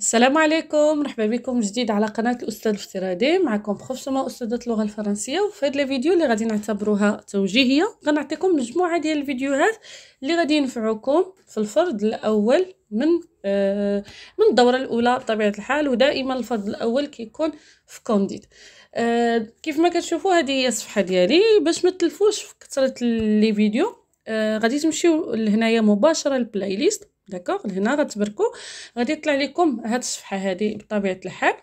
السلام عليكم مرحبا بكم جديد على قناه الاستاذ الافتراضي معكم بروفسوما استاذه اللغه الفرنسيه وفي هذا الفيديو اللي غادي نعتبروها توجيهيه غنعطيكم مجموعه ديال الفيديوهات اللي غادي ينفعوكم في الفرض الاول من آه من الدوره الاولى بطبيعه الحال ودائما الفرض الاول كيكون في كونديت آه كيف ما كتشوفوا هذه هي الصفحه ديالي باش ما تلفوش في كثره لي فيديو آه غادي تمشيو لهنايا مباشره البلاي ليست داكوغ لهنا غتبركو غادي يطلع لكم هاد الصفحه هادي بطبيعه الحال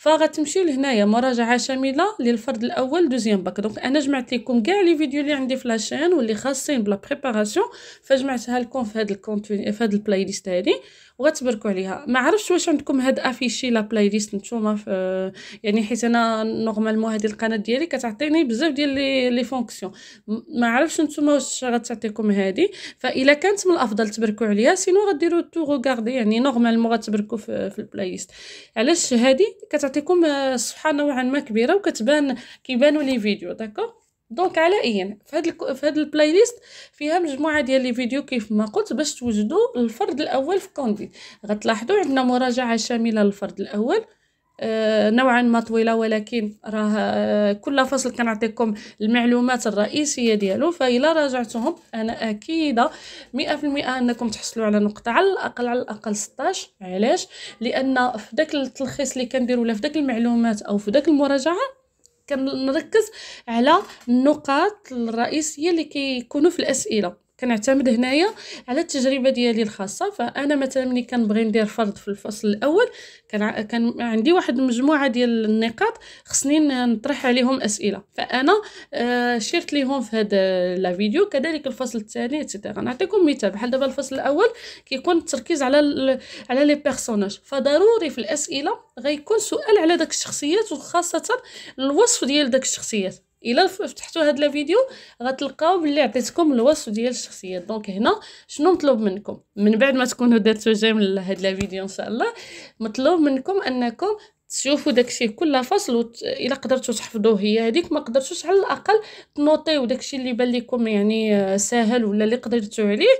فغتمشيو لهنايا مراجعه شامله للفرد الاول دوزيام باك دونك انا جمعت لكم كاع لي فيديو اللي عندي في لاشين واللي خاصين بلا بريباراسيون فجمعتها لكم في هاد الكونتوني في هاد البلاي ليست هادي وغتبركوا عليها ما عرفتش واش عندكم هاد افيشي لا بلاي ليست نتوما في يعني حيت انا نورمالمون هذه القناه ديالي كتعطيني بزاف ديال لي لي فونكسيون ما عرفتش نتوما واش غتعطيكم هادي فالا كانت من الافضل تبركوا عليها سينو غديروا تو غاردي يعني نورمالمون غتبركوا في, في البلاي ليست علاش هادي كتعطيكم صفحه آه، نوعا ما كبيره وكتبان كيبانوا لي فيديو داكوغ دونك علائيا في هاد في هاد البلاي ليست فيها مجموعه ديال لي فيديو كيف ما قلت باش توجدوا الفرد الاول في كوندي غتلاحظوا عندنا مراجعه شامله للفرد الاول آه، نوعا ما طويله ولكن راه آه، كل فصل كنعطيكم المعلومات الرئيسيه ديالو فإلا راجعتهم انا اكيده مئة المئة انكم تحصلوا على نقطه على الاقل على الاقل 16 علاش لان في داك التلخيص اللي كندير ولا في داك المعلومات او في داك المراجعه كنركز على النقاط الرئيسيه اللي كيكونوا في الاسئله كنعتمد هنايا على التجربه ديالي الخاصه فانا مثلا ملي كنبغي ندير فرض في الفصل الاول كان كان عندي واحد المجموعه ديال النقاط خصني نطرح عليهم اسئله فانا آه، شيرت ليهم في هذا آه، لا فيديو كذلك الفصل الثاني حتى نعطيكم مثال بحال دابا الفصل الاول كيكون التركيز على على لي بيرسوناج فضروري في الاسئله غيكون سؤال على داك الشخصيات وخاصه الوصف ديال داك الشخصيات الا فتحتوا هذا الفيديو غتلقاو باللي عطيتكم الوصف ديال الشخصيات دونك هنا شنو مطلوب منكم من بعد ما تكونوا درتوا جيم هذا الفيديو ان شاء الله مطلوب منكم انكم تشوفوا داكشي كل فصل وت... الا قدرتوا تحفظوه هي هذيك ما قدرتوش على الاقل تنوطيو داكشي اللي بان لكم يعني آه، ساهل ولا اللي قدرتوا عليه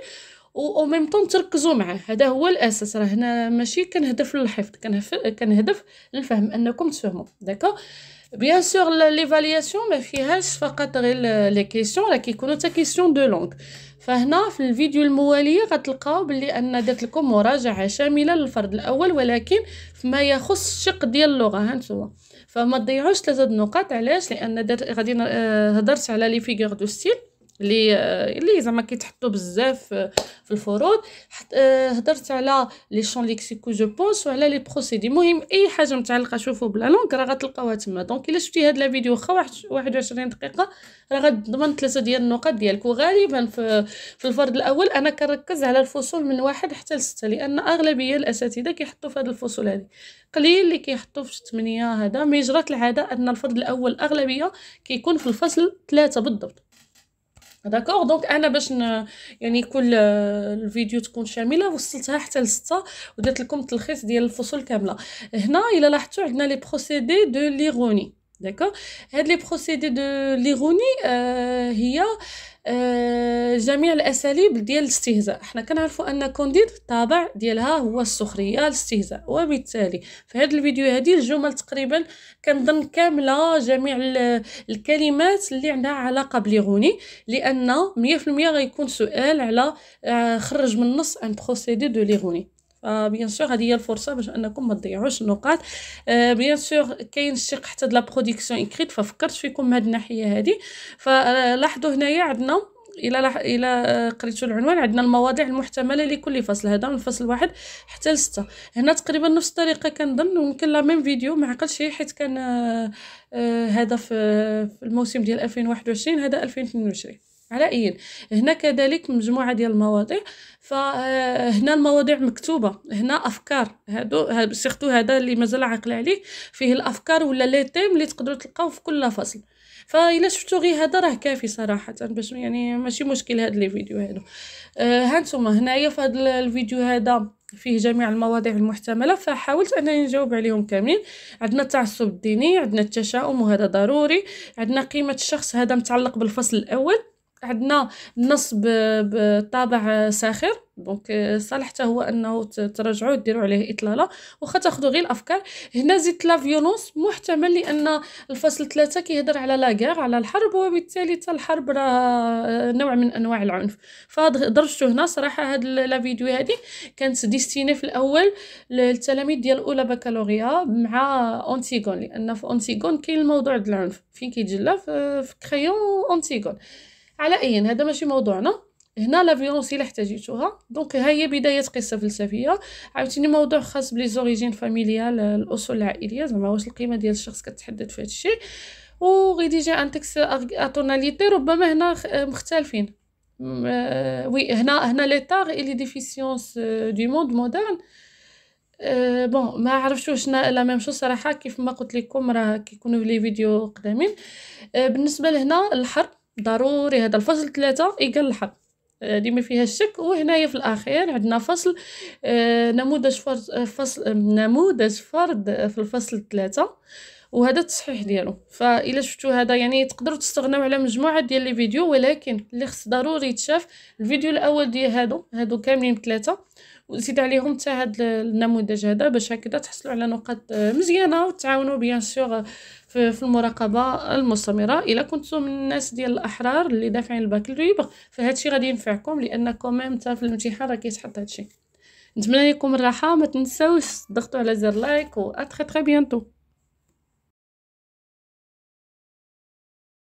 او ميم طون تركزوا معاه هذا هو الاساس راه هنا ماشي كنهدف للحفظ كنهدف للفهم انكم تفهموا داكا بيان سور ليفالياسيون ما فيهاش فقط غير لي كيسيون راه كيكونوا حتى كيسيون دو لونغ فهنا في الفيديو المواليه غتلقاو بلي ان درت لكم مراجعه شامله للفرد الاول ولكن فيما يخص الشق ديال اللغه ها نتوما فما تضيعوش ثلاثه النقاط علاش لان غادي آه، هضرت على لي فيغور دو ستيل اللي آه، اللي زعما كيتحطوا بزاف في الفروض آه، هضرت على لي شون ليكسيكو جو بونس وعلى لي بروسيدي مهم اي حاجه متعلقه شوفوا بلا لونك راه غتلقاوها تما دونك الا شفتي هاد لا فيديو واخا واحد 21 دقيقه راه غتضمن ثلاثه ديال النقط ديالك وغالبا في, في الفرد الاول انا كنركز على الفصول من واحد حتى لسته لان اغلبيه الاساتذه كيحطوا في هاد الفصول هذه قليل اللي كيحطوا في 8 هذا مي جرات العاده ان الفرد الاول اغلبيه كيكون في الفصل ثلاثة بالضبط داكور دونك انا باش ن... يعني كل آه، الفيديو تكون شامله وصلتها حتى لسته ودرت لكم تلخيص ديال الفصول كامله هنا الا لاحظتوا عندنا لي بروسيدي دو ليغوني داكوغ هاد لي بروسيدي دو ليغوني آه هي آه، جميع الاساليب ديال الاستهزاء حنا كنعرفوا ان كونديد الطابع ديالها هو السخريه الاستهزاء وبالتالي في هذا الفيديو هذه الجمل تقريبا كنظن كامله جميع الكلمات اللي عندها علاقه بليغوني لان 100% غيكون سؤال على آه، خرج من النص ان بروسيدي دو ليغوني فبيان سور هذه هي الفرصه باش انكم ما تضيعوش النقاط آه، بيان سور كاين الشق حتى د لا برودكسيون اكريت ففكرت فيكم من هذه الناحيه هذه فلاحظوا هنايا عندنا الى لح... الى آه، قريتوا العنوان عندنا المواضيع المحتمله لكل فصل هذا من فصل واحد حتى لسته هنا تقريبا نفس الطريقه كنظن ويمكن لا ميم فيديو ما عقلتش حيت كان آه، هذا في الموسم ديال 2021 هذا 2022 على اي هنا كذلك مجموعه ديال المواضيع فهنا آه، المواضيع مكتوبه هنا افكار هادو سيرتو هذا اللي مازال عاقل عليه فيه الافكار ولا لي تيم اللي تقدروا تلقاو في كل فصل فالا شفتو غير هذا راه كافي صراحه باش يعني ماشي مشكل هاد لي فيديو هادو آه، ها هانتوما هنايا في هاد الفيديو هذا فيه جميع المواضيع المحتمله فحاولت انني نجاوب عليهم كاملين عندنا التعصب الديني عندنا التشاؤم وهذا ضروري عندنا قيمه الشخص هذا متعلق بالفصل الاول عندنا النص بطابع ساخر دونك آه، صالح هو انه تراجعوه ديروا عليه اطلاله واخا تاخذوا غير الافكار هنا زدت لا فيولونس محتمل لان الفصل ثلاثة كيهضر على لا على الحرب وبالتالي حتى الحرب راه آه، نوع من انواع العنف فدرجتو هنا صراحه هاد لا فيديو هادي كانت ديستيني في الاول للتلاميذ ديال اولى بكالوريا مع اونتيغون لان في اونتيغون كاين الموضوع ديال العنف فين كيتجلى في كريون اونتيغون على اي هذا ماشي موضوعنا هنا لا فيولونس اللي احتاجيتوها دونك ها هي بدايه قصه فلسفيه عاوتاني موضوع خاص بلي زوريجين فاميليال الاصول العائليه زعما واش القيمه ديال الشخص كتحدد في الشيء وغيدي جا ان تكس اتوناليتي ربما هنا مختلفين آه، وي هنا هنا ليتار اي لي ديفيسيونس دو موند مودرن أه بون آه، ما عرفتش واش لا ميم شو صراحه كيف ما قلت لكم راه كيكونوا لي فيديو قدامين أه بالنسبه لهنا الحرب ضروري هذا الفصل ثلاثة الحق هذه آه، ما فيها الشك وهنايا في الاخير عندنا فصل آه، نموذج فرد آه، فصل نموذج فرد في الفصل ثلاثة وهذا التصحيح ديالو فإلا شفتوا هذا يعني تقدروا تستغناو على مجموعه ديال لي فيديو ولكن اللي خص ضروري يتشاف الفيديو الاول ديال هادو هادو كاملين ثلاثه وزيد عليهم حتى هاد النموذج هذا باش هكذا تحصلوا على نقاط مزيانه وتعاونوا بيان سور في المراقبه المستمره الا كنتو من الناس ديال الاحرار اللي دافعين البكالوريوس فهادشي غادي ينفعكم لان كوميم حتى في الامتحان راه كيتحط هادشي نتمنى لكم الراحه ما تنساوش تضغطوا على زر لايك و أتخي تري بيانتو